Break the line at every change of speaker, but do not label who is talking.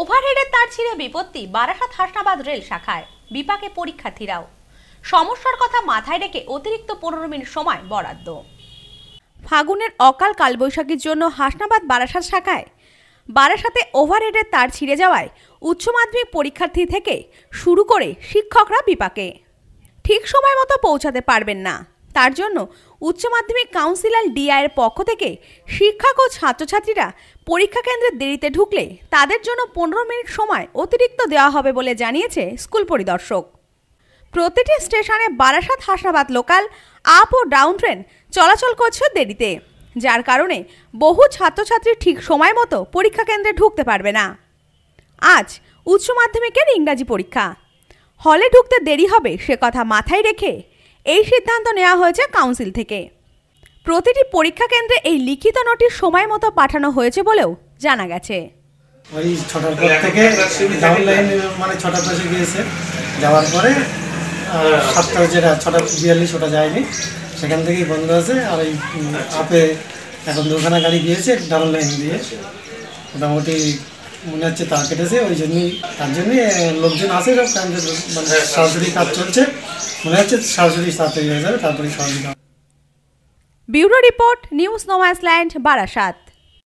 ওভারহেডের তার ছিঁড়ে বিপত্তি বারাসাত হাসনাবাদ রেল শাখায় বিপাকে পরীক্ষার্থীরাও সমস্যার কথা মাথায় রেখে অতিরিক্ত পনেরো মিনিট সময় বরাদ্দ ফাগুনের অকাল কালবৈশাখীর জন্য হাসনাবাদ বারাসাত শাখায় বারাসাতে ওভারহেডের তার ছিঁড়ে যাওয়ায় উচ্চ মাধ্যমিক পরীক্ষার্থী থেকে শুরু করে শিক্ষকরা বিপাকে ঠিক সময় মতো পৌঁছাতে পারবেন না তার জন্য উচ্চ মাধ্যমিক কাউন্সিলর ডিআইয়ের পক্ষ থেকে শিক্ষক ও ছাত্রছাত্রীরা পরীক্ষা কেন্দ্রে দেরিতে ঢুকলে তাদের জন্য পনেরো মিনিট সময় অতিরিক্ত দেওয়া হবে বলে জানিয়েছে স্কুল পরিদর্শক প্রতিটি স্টেশনে বারাসাত হাসনাবাদ লোকাল আপ ও ডাউন ট্রেন চলাচল করছে দেরিতে যার কারণে বহু ছাত্রছাত্রী ঠিক সময় মতো পরীক্ষা কেন্দ্রে ঢুকতে পারবে না আজ উচ্চ মাধ্যমিকের ইংরাজি পরীক্ষা হলে ঢুকতে দেরি হবে সে কথা মাথায় রেখে এই সিদ্ধান্ত নেওয়া হয়েছে কাউন্সিল থেকে প্রতিটি পরীক্ষা কেন্দ্রে এই লিখিত নোটিশ সময় মতো পাঠানো হয়েছে বলেও জানা গেছে
ওই ছটার পর থেকে ডাউন মানে ছটা দশে গিয়েছে যাওয়ার পরে সাতটা যেটা ছটা বিয়াল্লিশ ওটা যায়নি সেখান থেকেই বন্ধ আছে আর এই আপে এখন দুখানা গাড়ি গিয়েছে ডাউন লাইন দিয়ে মোটামুটি মনে হচ্ছে তা কেটেছে ওই জন্যই তার জন্যই লোকজন আসে মানে হ্যাঁ, হ্যাঁ। সরাসরি কাজ চলছে মনে হচ্ছে সরাসরি তাড়াতাড়ি হয়ে যাবে তারপরে সরাসরি
ব্যুরো রিপোর্ট নিউজ নোমাইসল্যান্ড বারাসাত